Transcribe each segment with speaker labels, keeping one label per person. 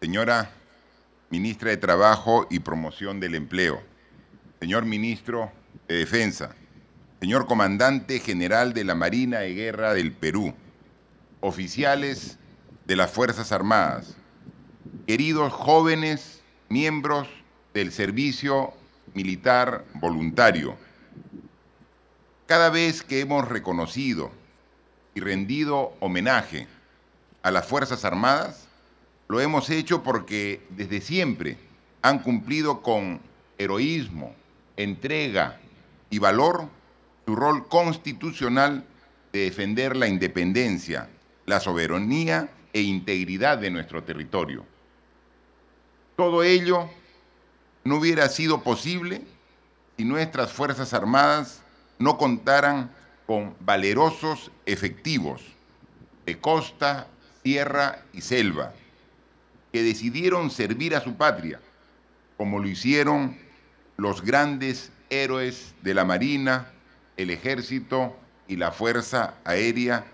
Speaker 1: Señora ministra de Trabajo y Promoción del Empleo, señor ministro de Defensa, señor comandante general de la Marina de Guerra del Perú, oficiales de las Fuerzas Armadas, queridos jóvenes miembros del servicio militar voluntario, cada vez que hemos reconocido y rendido homenaje a las Fuerzas Armadas, lo hemos hecho porque desde siempre han cumplido con heroísmo, entrega y valor su rol constitucional de defender la independencia, la soberanía e integridad de nuestro territorio. Todo ello no hubiera sido posible si nuestras Fuerzas Armadas no contaran con valerosos efectivos de costa, tierra y selva, que decidieron servir a su patria, como lo hicieron los grandes héroes de la Marina, el Ejército y la Fuerza Aérea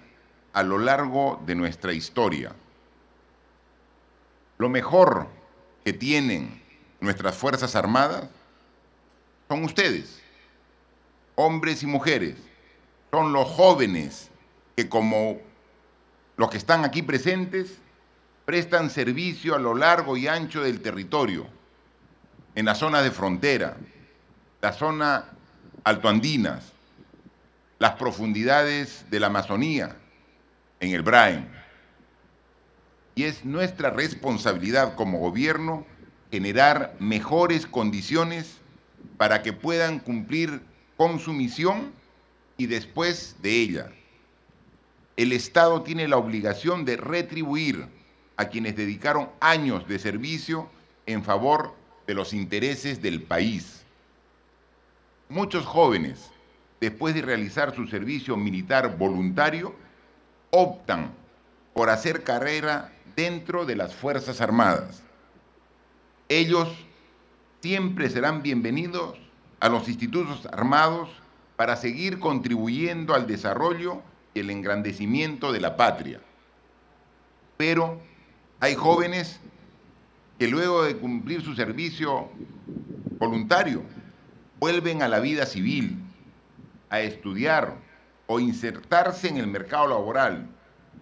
Speaker 1: a lo largo de nuestra historia. Lo mejor que tienen nuestras Fuerzas Armadas son ustedes, hombres y mujeres, son los jóvenes que como los que están aquí presentes prestan servicio a lo largo y ancho del territorio, en la zona de frontera, la zona altoandinas, las profundidades de la Amazonía, en el brain Y es nuestra responsabilidad como gobierno generar mejores condiciones para que puedan cumplir con su misión y después de ella. El Estado tiene la obligación de retribuir a quienes dedicaron años de servicio en favor de los intereses del país. Muchos jóvenes, después de realizar su servicio militar voluntario, optan por hacer carrera dentro de las Fuerzas Armadas. Ellos siempre serán bienvenidos a los institutos armados para seguir contribuyendo al desarrollo y el engrandecimiento de la patria. Pero hay jóvenes que luego de cumplir su servicio voluntario vuelven a la vida civil, a estudiar o insertarse en el mercado laboral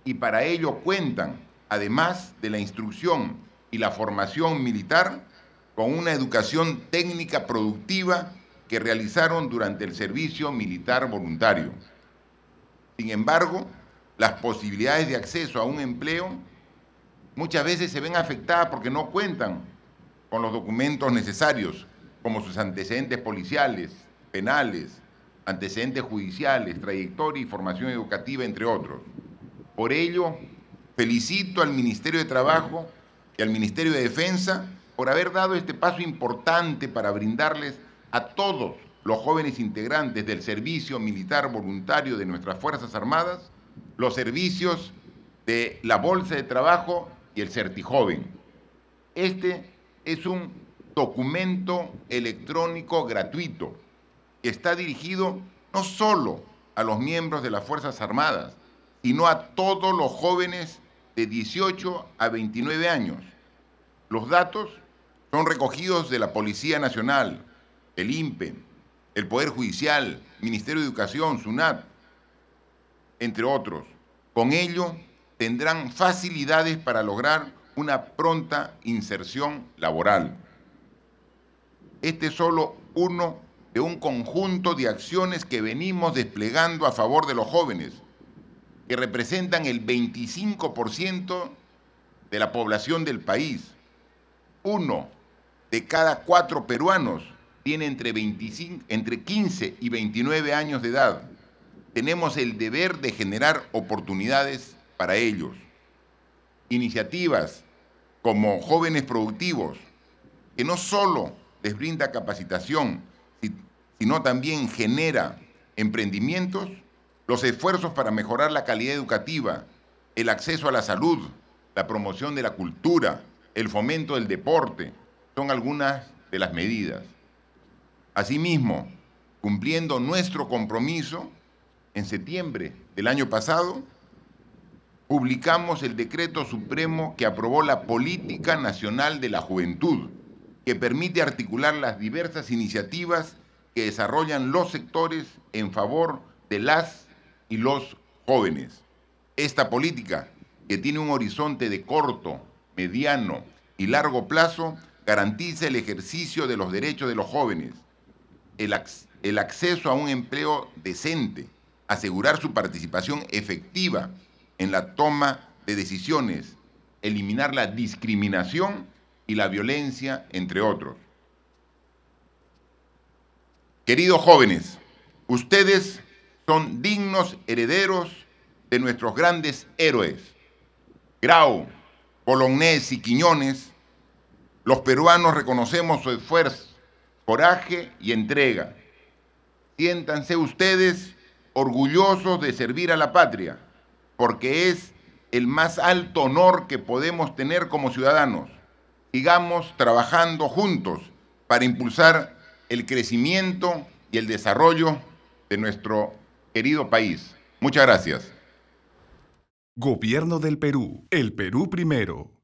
Speaker 1: y para ello cuentan, además de la instrucción y la formación militar, con una educación técnica productiva que realizaron durante el servicio militar voluntario. Sin embargo, las posibilidades de acceso a un empleo muchas veces se ven afectadas porque no cuentan con los documentos necesarios, como sus antecedentes policiales, penales, antecedentes judiciales, trayectoria y formación educativa, entre otros. Por ello, felicito al Ministerio de Trabajo y al Ministerio de Defensa por haber dado este paso importante para brindarles a todos los jóvenes integrantes del servicio militar voluntario de nuestras Fuerzas Armadas los servicios de la Bolsa de Trabajo y el Certijoven. Este es un documento electrónico gratuito que está dirigido no solo a los miembros de las Fuerzas Armadas, sino a todos los jóvenes de 18 a 29 años. Los datos son recogidos de la Policía Nacional, el INPE, el Poder Judicial, Ministerio de Educación, SUNAT, entre otros. Con ello, tendrán facilidades para lograr una pronta inserción laboral. Este es solo uno de un conjunto de acciones que venimos desplegando a favor de los jóvenes, que representan el 25% de la población del país. Uno de cada cuatro peruanos tiene entre, 15 y 29 años de edad. Tenemos el deber de generar oportunidades para ellos. Iniciativas como jóvenes productivos, que no solo les brinda capacitación, sino también genera emprendimientos, los esfuerzos para mejorar la calidad educativa, el acceso a la salud, la promoción de la cultura, el fomento del deporte, son algunas de las medidas. Asimismo, cumpliendo nuestro compromiso, en septiembre del año pasado publicamos el decreto supremo que aprobó la Política Nacional de la Juventud, que permite articular las diversas iniciativas que desarrollan los sectores en favor de las y los jóvenes. Esta política, que tiene un horizonte de corto, mediano y largo plazo, garantiza el ejercicio de los derechos de los jóvenes, el, acceso a un empleo decente, asegurar su participación efectiva en la toma de decisiones, eliminar la discriminación y la violencia, entre otros. Queridos jóvenes, ustedes son dignos herederos de nuestros grandes héroes. Grau, Polonés y Quiñones, los peruanos reconocemos su esfuerzo, coraje y entrega. Siéntanse ustedes orgullosos de servir a la patria porque es el más alto honor que podemos tener como ciudadanos. Sigamos trabajando juntos para impulsar el crecimiento y el desarrollo de nuestro querido país. Muchas gracias. Gobierno del Perú. El Perú primero.